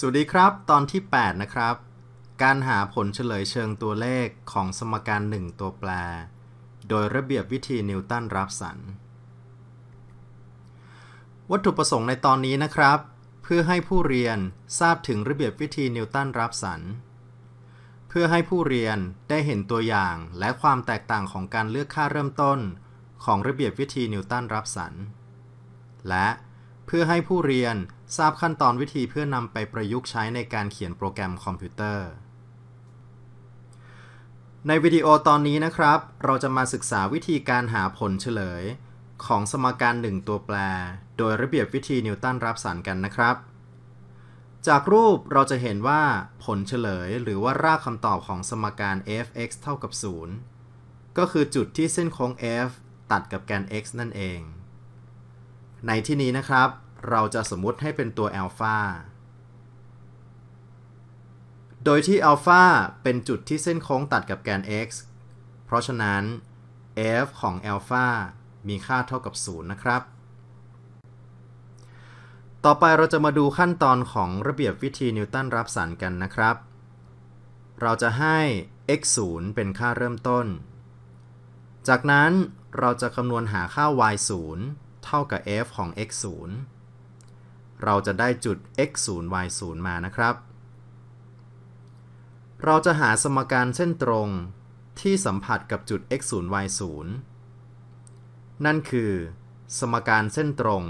สวัสดีครับตอนที่ 8 นะครับ การหาผลเฉลยเชิงตัวเลขของสมการ 1 ตัวแปร โดยระเบียบวิธีนิวตันรับสัน วัตถุประสงค์ในตอนนี้นะครับ เพื่อให้ผู้เรียนทราบถึงระเบียบวิธีนิวตันรับสัน เพื่อให้ผู้เรียนได้เห็นตัวอย่างและความแตกต่างของการเลือกค่าเริ่มต้น ของระเบียบวิธีนิวตันรับสันและเพื่อให้ผู้เรียนทราบขั้นตอนวิธีเพื่อนำไปประยุกต์ใช้ในการเขียนโปรแกรมคอมพิวเตอร์ ในวิดีโอตอนนี้นะครับ เราจะมาศึกษาวิธีการหาผลเฉลย ของสมการ 1 ตัวแปร โดยระเบียบวิธีนิวตันรับสารกันนะครับ จากรูปเราจะเห็นว่าผลเฉลย หรือว่ารากคำตอบของสมการ f(x) เท่ากับ 0 ก็คือจุดที่เส้นโค้ง f ตัดกับแกน x นั่นเองในที่นี้นะครับ เราจะสมมุติให้เป็นตัวอัลฟาโดยที่อัลฟาเป็นจุดที่เส้นโค้งตัดกับแกน x เพราะฉะนั้น f ของอัลฟามีค่าเท่ากับ 0 นะครับ ต่อไปเราจะมาดูขั้นตอนของระเบียบวิธีนิวตันรับสารกันนะครับ เราจะให้ x 0เป็นค่าเริ่มต้น จากนั้นเราจะคำนวณหาค่า y 0เท่ากับ f ของ x 0เราจะได้จุด x 0 y 0มานะครับ เราจะหาสมการเส้นตรงที่สัมผัสกับจุด x 0 y 0นั่นคือ สมการเส้นตรง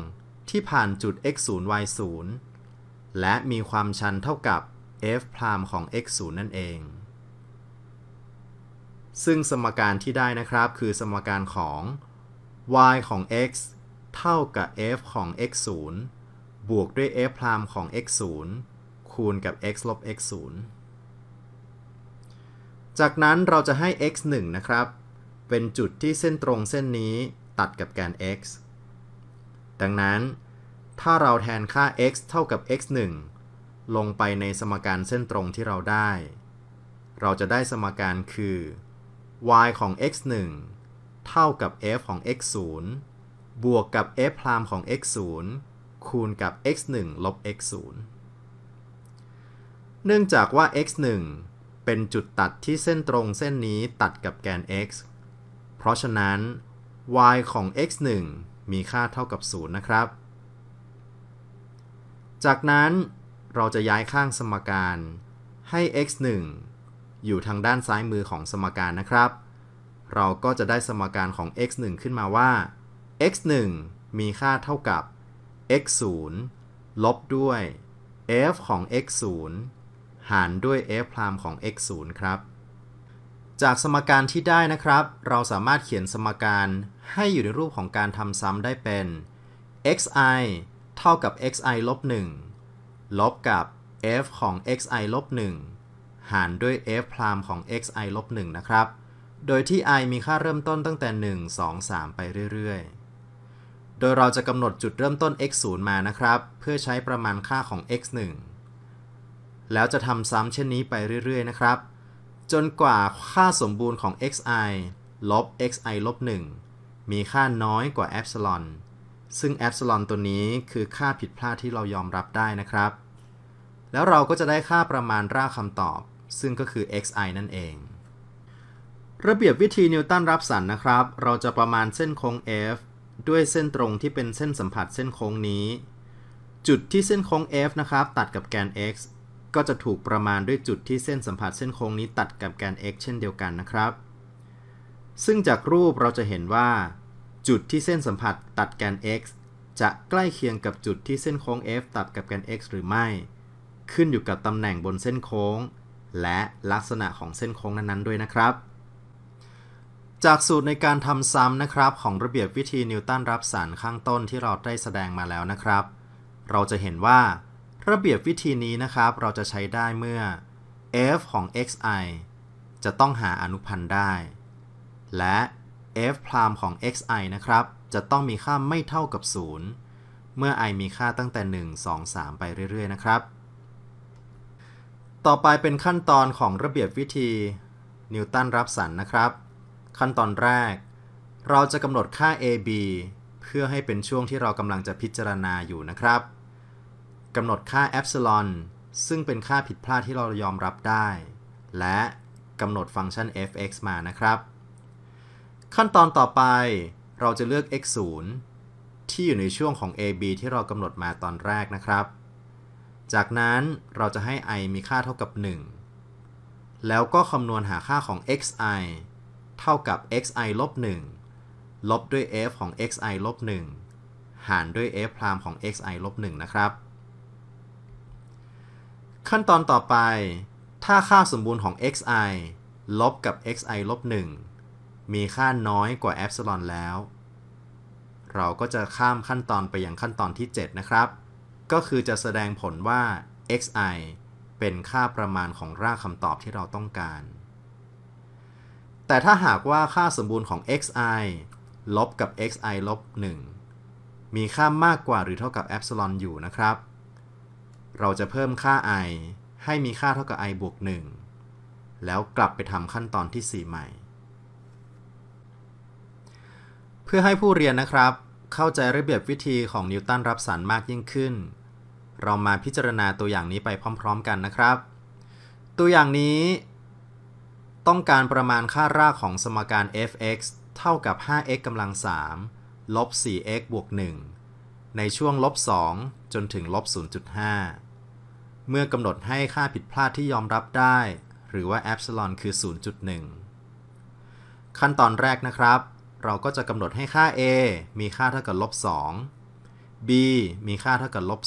ที่ผ่านจุด x 0 y 0และมีความชันเท่ากับ f พรามของ x 0นั่นเอง ซึ่งสมการที่ได้นะครับ คือสมการของ y ของ x เท่ากับ f ของ x 0บวกด้วย f พรามของ x 0คูณกับ x ลบ x 0จากนั้นเราจะให้ x 1นะครับ เป็นจุดที่เส้นตรงเส้นนี้ตัดกับแกน x ดังนั้น ถ้าเราแทนค่า x เท่ากับ x 1ลงไปในสมการเส้นตรงที่เราได้ เราจะได้สมการคือ y ของ x 1เท่ากับ f ของ x 0บวกกับ f พรามของ x 0คูณกับ x 1ลบ x 0เนื่องจากว่า x 1เป็นจุดตัดที่เส้นตรงเส้นนี้ตัดกับแกน x เพราะฉะนั้น y ของ x 1มีค่าเท่ากับ 0 นะครับ จากนั้นเราจะย้ายข้างสมการให้ x 1อยู่ทางด้านซ้ายมือของสมการนะครับ เราก็จะได้สมการของ x 1ขึ้นมาว่า x 1มีค่าเท่ากับ x 0ลบด้วย f ของ x 0หารด้วย f พรามของ x 0ครับ จากสมการที่ได้นะครับ เราสามารถเขียนสมการให้อยู่ในรูปของการทำซ้ำได้เป็น xi เท่ากับ xi ลบ1ลบกับ f ของ xi ลบ1หารด้วย f พรามของ xi ลบ1นะครับ โดยที่ i มีค่าเริ่มต้นตั้งแต่ 1 2 3 ไปเรื่อย ๆโดยเราจะกำหนดจุดเริ่มต้น x 0มานะครับ เพื่อใช้ประมาณค่าของ x 1แล้วจะทำซ้ำเช่นนี้ไปเรื่อยๆนะครับ จนกว่าค่าสมบูรณ์ของ x i ลบ x i ลบ 1มีค่าน้อยกว่าอปซึ่งอลนตัวนี้คือค่าผิดพลาดที่เรายอมรับได้นะครับ แล้วเราก็จะได้ค่าประมาณรากคำตอบซึ่งก็คือ x i นั่นเอง ระเบียบวิธีนิวตันรับสันนะครับ เราจะประมาณเส้นโค้ง f ด้วยเส้นตรงที่เป็นเส้นสัมผัสเส้นโค้งนี้ จุดที่เส้นโค้ง f นะครับตัดกับแกน x ก็จะถูกประมาณด้วยจุดที่เส้นสัมผัสเส้นโค้งนี้ตัดกับแกน x เช่นเดียวกันนะครับ ซึ่งจากรูปเราจะเห็นว่า จุดที่เส้นสัมผัสตัดแกน x จะใกล้เคียงกับจุดที่เส้นโค้ง f ตัดกับแกน x หรือไม่ ขึ้นอยู่กับตำแหน่งบนเส้นโค้ง และลักษณะของเส้นโค้งนั้นๆ ด้วยนะครับจากสูตรในการทำซ้ำนะครับของระเบียบวิธีนิวตันรับสารข้างต้นที่เราได้แสดงมาแล้วนะครับ เราจะเห็นว่าระเบียบวิธีนี้นะครับเราจะใช้ได้เมื่อ f ของ xi จะต้องหาอนุพันธ์ได้ และ f พรามของ xi นะครับจะต้องมีค่าไม่เท่ากับ 0 เมื่อ i มีค่าตั้งแต่ 1 2 3 ไปเรื่อยๆนะครับ ต่อไปเป็นขั้นตอนของระเบียบวิธี นิวตันรับสันนะครับขั้นตอนแรกเราจะกำหนดค่า AB เพื่อให้เป็นช่วงที่เรากำลังจะพิจารณาอยู่นะครับกำหนดค่าเอ epsilon ซึ่งเป็นค่าผิดพลาดที่เรายอมรับได้ และกำหนดฟังก์ชัน f(x) มานะครับ ขั้นตอนต่อไปเราจะเลือก x 0ที่อยู่ในช่วงของ ab ที่เรากำหนดมาตอนแรกนะครับ จากนั้นเราจะให้ i มีค่าเท่ากับ 1 แล้วก็คำนวณหาค่าของ xi เท่ากับ xi ลบ1ลบด้วย f ของ xi ลบ1หารด้วย f พรามของ xi ลบ1นะครับ ขั้นตอนต่อไป ถ้าค่าสมบูรณ์ของ xi ลบกับ xi ลบ1มีค่าน้อยกว่านแล้ว เราก็จะข้ามขั้นตอนไปยังขั้นตอนที่ 7 นะครับ ก็คือจะแสดงผลว่า xi เป็นค่าประมาณของรากคำตอบที่เราต้องการแต่ถ้าหากว่าค่าสมบูรณ์ของ xi ลบกับ xi ลบ 1 มีค่ามากกว่าหรือเท่ากับอ p ซ i ลอนอยู่นะครับ เราจะเพิ่มค่า i ให้มีค่าเท่ากับ i บวก1แล้วกลับไปทำขั้นตอนที่ 4 ใหม่ เพื่อให้ผู้เรียนนะครับ เข้าใจระเบียบวิธีของนิวตันรับสารมากยิ่งขึ้น เรามาพิจารณาตัวอย่างนี้ไปพร้อมๆกันนะครับ ตัวอย่างนี้ต้องการประมาณค่ารากของสมการ f(x) เท่ากับ 5x กำลัง 3 ลบ 4x บวก 1 ในช่วงลบ 2 จนถึงลบ 0.5 เมื่อกำหนดให้ค่าผิดพลาดที่ยอมรับได้หรือว่าแอปซิลอนคือ 0.1 ขั้นตอนแรกนะครับ เราก็จะกำหนดให้ค่า a มีค่าเท่ากับลบ 2 b มีค่าเท่ากับลบ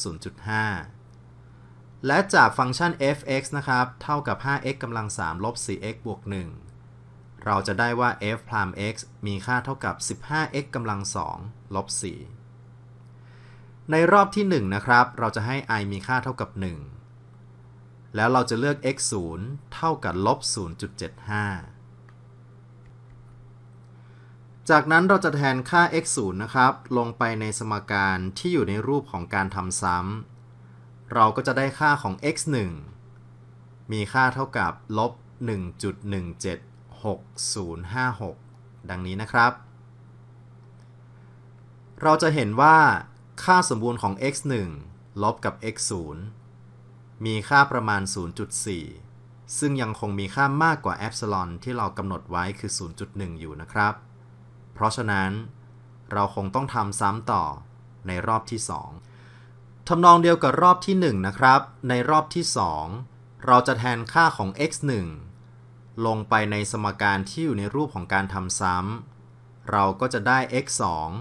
0.5และจากฟังก์ชัน f(x) นะครับ เท่ากับ 5x กำลัง 3 ลบ 4x บวก 1 เราจะได้ว่า f พรม x มีค่าเท่ากับ 15x กำลัง 2 ลบ 4 ในรอบที่ 1 นะครับ เราจะให้ i มีค่าเท่ากับ 1 แล้วเราจะเลือก x 0เท่ากับ ลบ 0.75 จากนั้นเราจะแทนค่า x 0นะครับ ลงไปในสมการที่อยู่ในรูปของการทำซ้ำเราก็จะได้ค่าของ x 1มีค่าเท่ากับ ลบ 1.176056 ดังนี้นะครับ เราจะเห็นว่า ค่าสมบูรณ์ของ x 1ลบกับ x 0มีค่าประมาณ 0.4 ซึ่งยังคงมีค่ามากกว่าแอปซิลอนที่เรากำหนดไว้คือ 0.1 อยู่นะครับ เพราะฉะนั้นเราคงต้องทำซ้ำต่อในรอบที่ 2ทำนองเดียวกับรอบที่ 1 นะครับ ในรอบที่ 2 เราจะแทนค่าของ x 1ลงไปในสมการที่อยู่ในรูปของการทำซ้ำ เราก็จะได้ x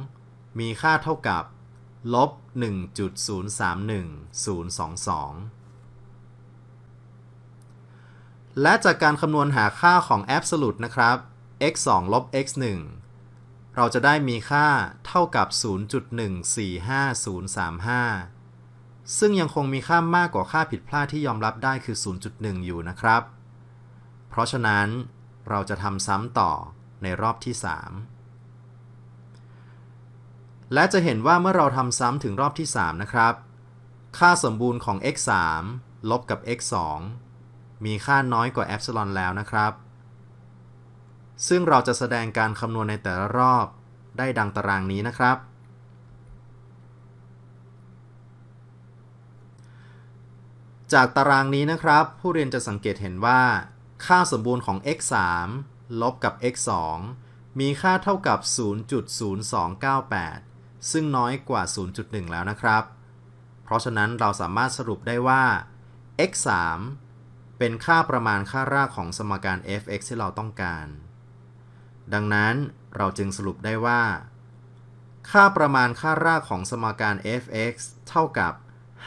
2มีค่าเท่ากับ ลบ 1.031022 และจากการคำนวณหาค่าของ absolute นะครับ x 2ลบ x 1เราจะได้มีค่าเท่ากับ 0.145035ซึ่งยังคงมีค่ามากกว่าค่าผิดพลาดที่ยอมรับได้คือ 0.1 อยู่นะครับ เพราะฉะนั้นเราจะทำซ้ำต่อในรอบที่ 3 และจะเห็นว่าเมื่อเราทำซ้ำถึงรอบที่ 3 นะครับ ค่าสมบูรณ์ของ x 3ลบกับ x 2มีค่าน้อยกว่าแอปซิลอนแล้วนะครับ ซึ่งเราจะแสดงการคำนวณในแต่ละรอบได้ดังตารางนี้นะครับจากตารางนี้นะครับผู้เรียนจะสังเกตเห็นว่าค่าสมบูรณ์ของ x 3ลบกับ x 2มีค่าเท่ากับ 0.0298 ซึ่งน้อยกว่า 0.1 แล้วนะครับ เพราะฉะนั้นเราสามารถสรุปได้ว่า x 3เป็นค่าประมาณค่ารากของสมการ f(x) ที่เราต้องการ ดังนั้นเราจึงสรุปได้ว่าค่าประมาณค่ารากของสมการ f(x) เท่ากับ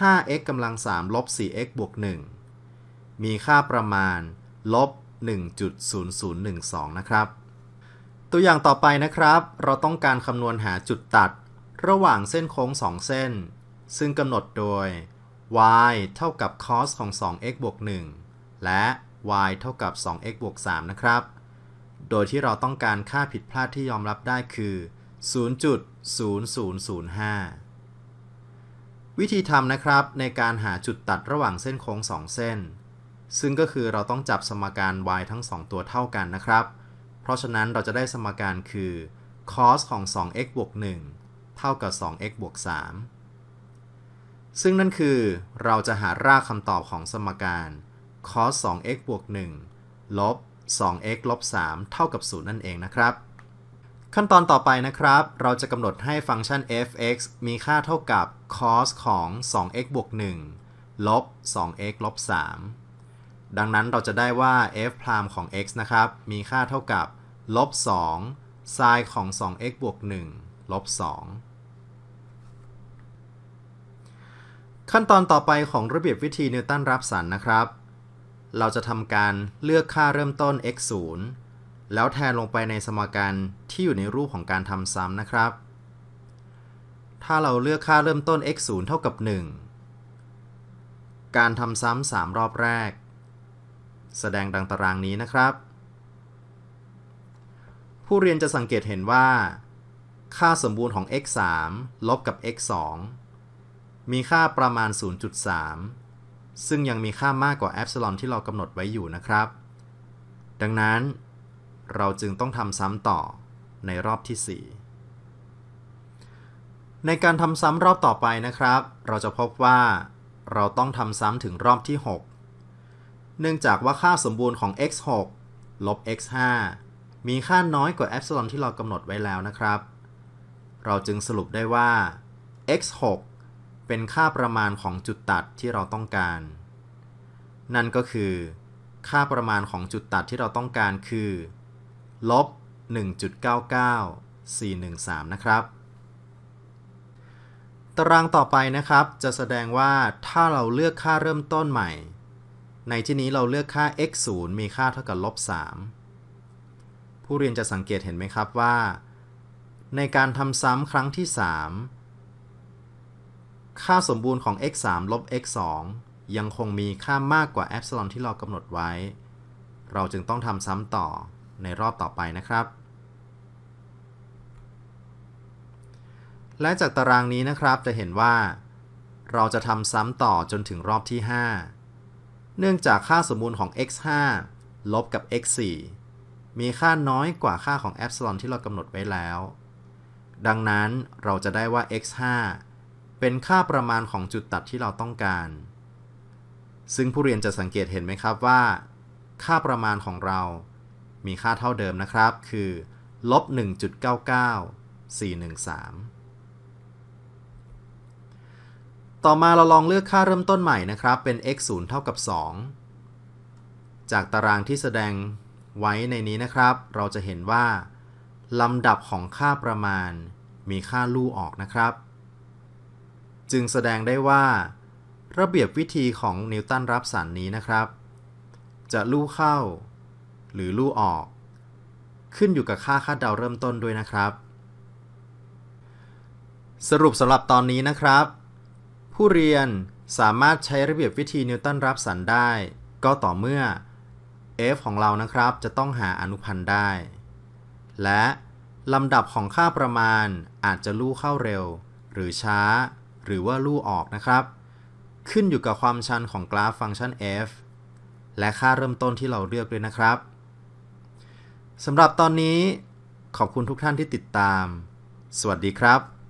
5x กำลัง3ลบ 4x บวก1มีค่าประมาณลบ1.0012นะครับ ตัวอย่างต่อไปนะครับ เราต้องการคำนวณหาจุดตัดระหว่างเส้นโค้ง2 เส้น ซึ่งกำหนดโดย y เท่ากับ cos ของ 2x บวก1และ y เท่ากับ 2x บวก3นะครับ โดยที่เราต้องการค่าผิดพลาดที่ยอมรับได้คือ 0.0005วิธีทำนะครับในการหาจุดตัดระหว่างเส้นโค้ง 2 เส้น ซึ่งก็คือเราต้องจับสมการ y ทั้ง 2 ตัวเท่ากันนะครับ เพราะฉะนั้นเราจะได้สมการคือ cos ของ 2x บวก 1 เท่ากับ 2x บวก 3 ซึ่งนั่นคือเราจะหารากคำตอบของสมการ cos 2x บวก 1 ลบ 2x ลบ 3 เท่ากับ 0 นั่นเองนะครับขั้นตอนต่อไปนะครับ เราจะกำหนดให้ฟังก์ชัน f(x) มีค่าเท่ากับ cos ของ 2x บวก 1 ลบ 2x ลบ 3 ดังนั้นเราจะได้ว่า f พรามของ x นะครับมีค่าเท่ากับ ลบ 2 sine ของ 2x บวก 1 ลบ 2 ขั้นตอนต่อไปของระเบียบวิธีนิวตันรับสันนะครับ เราจะทำการเลือกค่าเริ่มต้น x 0แล้วแทนลงไปในสมการที่อยู่ในรูปของการทำซ้ำนะครับ ถ้าเราเลือกค่าเริ่มต้น x 0เท่ากับ 1 การทำซ้ำ3รอบแรก แสดงดังตารางนี้นะครับ ผู้เรียนจะสังเกตเห็นว่า ค่าสมบูรณ์ของ x 3ลบกับ x 2มีค่าประมาณ 0.3 ซึ่งยังมีค่ามากกว่าแอปซิลอนที่เรากำหนดไว้อยู่นะครับ ดังนั้นเราจึงต้องทำซ้ำต่อในรอบที่ 4 ในการทำซ้ำรอบต่อไปนะครับ เราจะพบว่า เราต้องทำซ้ำถึงรอบที่ 6 เนื่องจากว่าค่าสมบูรณ์ของ x 6ลบ x 5มีค่าน้อยกว่าเอปซิลอนที่เรากำหนดไว้แล้วนะครับ เราจึงสรุปได้ว่า x 6เป็นค่าประมาณของจุดตัดที่เราต้องการ นั่นก็คือ ค่าประมาณของจุดตัดที่เราต้องการคือลบ1.99413นะครับ ตารางต่อไปนะครับจะแสดงว่าถ้าเราเลือกค่าเริ่มต้นใหม่ ในที่นี้เราเลือกค่า x 0มีค่าเท่ากับลบ 3 ผู้เรียนจะสังเกตเห็นไหมครับว่า ในการทำซ้ำครั้งที่ 3 ค่าสมบูรณ์ของ x 3ลบ x 2ยังคงมีค่ามากกว่าแอปซิลอนที่เรากำหนดไว้ เราจึงต้องทำซ้ำต่อในรอบต่อไปนะครับ และจากตารางนี้นะครับจะเห็นว่า เราจะทำซ้ำต่อจนถึงรอบที่ 5 เนื่องจากค่าสมมูลของ x 5ลบกับ x 4มีค่าน้อยกว่าค่าของแอปซิลอนที่เรากำหนดไว้แล้ว ดังนั้นเราจะได้ว่า x 5เป็นค่าประมาณของจุดตัดที่เราต้องการ ซึ่งผู้เรียนจะสังเกตเห็นไหมครับว่า ค่าประมาณของเรามีค่าเท่าเดิมนะครับ คือ ลบ 1.99413 ต่อมาเราลองเลือกค่าเริ่มต้นใหม่นะครับ เป็น x 0เท่ากับ 2 จากตารางที่แสดงไว้ในนี้นะครับ เราจะเห็นว่า ลำดับของค่าประมาณ มีค่าลู่ออกนะครับ จึงแสดงได้ว่า ระเบียบวิธีของนิวตันรับสารนี้นะครับ จะลู่เข้าหรือลู่ออก ขึ้นอยู่กับค่าคาดเดาเริ่มต้นด้วยนะครับ สรุปสำหรับตอนนี้นะครับ ผู้เรียนสามารถใช้ระเบียบวิธีนิวตันรับสันได้ ก็ต่อเมื่อ f ของเรานะครับจะต้องหาอนุพันธ์ได้ และ ลำดับของค่าประมาณอาจจะลู่เข้าเร็ว หรือช้า หรือว่าลู่ออกนะครับ ขึ้นอยู่กับความชันของกราฟฟังก์ชัน f และค่าเริ่มต้นที่เราเลือกด้วยนะครับสำหรับตอนนี้ขอบคุณทุกท่านที่ติดตาม สวัสดีครับ